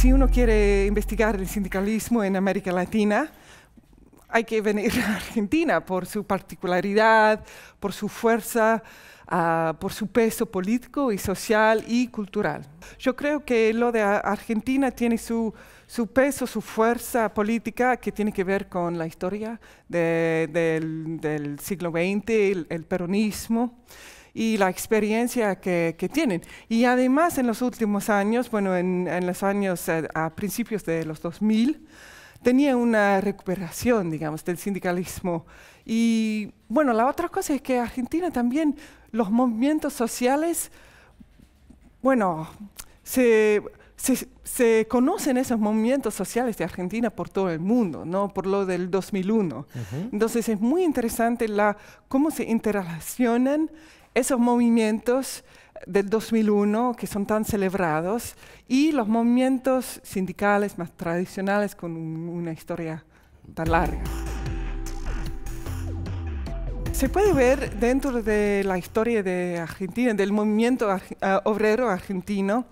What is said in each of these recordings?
si uno quiere investigar el sindicalismo en América Latina, hay que venir a Argentina por su particularidad, por su fuerza, ah, por su peso político y social y cultural. Yo creo que lo de Argentina tiene su, peso, su fuerza política que tiene que ver con la historia del, siglo XX, el peronismo y la experiencia que, tienen. Y además en los últimos años, bueno, en, en los años eh, a principios de los 2000, tenía una recuperación, digamos, del sindicalismo. Y bueno, la otra cosa es que Argentina también, los movimientos sociales, bueno, se, se, conocen esos movimientos sociales de Argentina por todo el mundo, ¿no? por lo del 2001. Entonces es muy interesante la, cómo se interrelacionan esos movimientos del 2001 que son tan celebrados y los movimientos sindicales más tradicionales con una historia tan larga. Se puede ver dentro de la historia de Argentina, del movimiento ah, obrero argentino,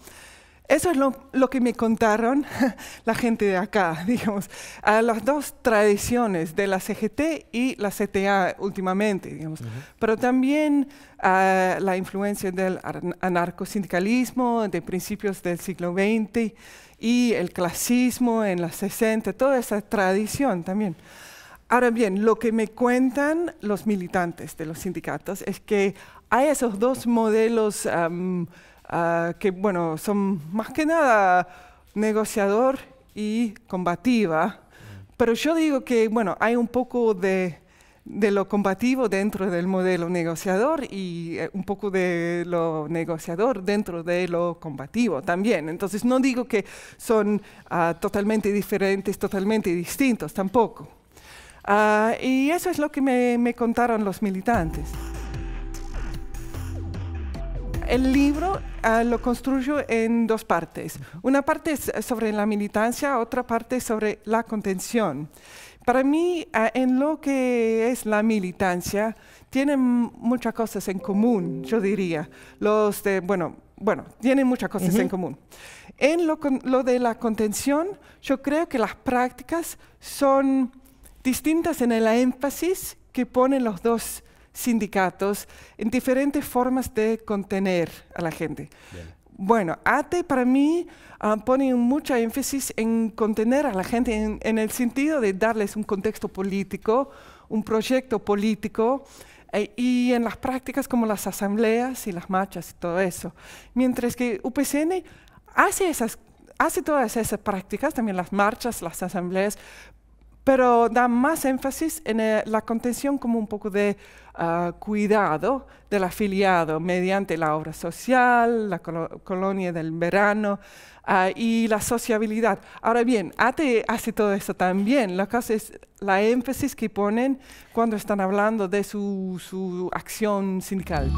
eso es lo, que me contaron la gente de acá, digamos, a las dos tradiciones de la CGT y la CTA últimamente, digamos, pero también a ah, la influencia del anarcosindicalismo de principios del siglo XX y el clasismo en los 60, toda esa tradición también. Ahora bien, lo que me cuentan los militantes de los sindicatos es que hay esos dos modelos Ah, que bueno, son más que nada negociador y combativa. Pero yo digo que bueno, hay un poco de, de lo combativo dentro del modelo negociador y eh, un poco de lo negociador dentro de lo combativo también. Entonces no digo que son ah, totalmente diferentes, totalmente distintos tampoco. Ah, y eso es lo que me, me contaron los militantes el libro ah, lo construyo en dos partes. Una parte es eh, sobre la militancia, otra parte sobre la contención. Para mí, ah, en lo que es la militancia, tienen muchas cosas en común, yo diría. Los de, bueno, bueno, tienen muchas cosas en común. En lo, lo de la contención, yo creo que las prácticas son distintas en el énfasis que ponen los dos sindicatos, en diferentes formas de contener a la gente. Bueno, ATE para mí ah, pone mucha énfasis en contener a la gente en, el sentido de darles un contexto político, un proyecto político eh, y en las prácticas como las asambleas y las marchas y todo eso. Mientras que UPCN hace esas hace todas esas prácticas, también las marchas, las asambleas, pero da más énfasis en eh, la contención como un poco de ah, cuidado del afiliado mediante la obra social, la colonia del verano ah, y la sociabilidad. Ahora bien, ATE hace todo eso también. La cosa es la énfasis que ponen cuando están hablando de su, su acción sindical.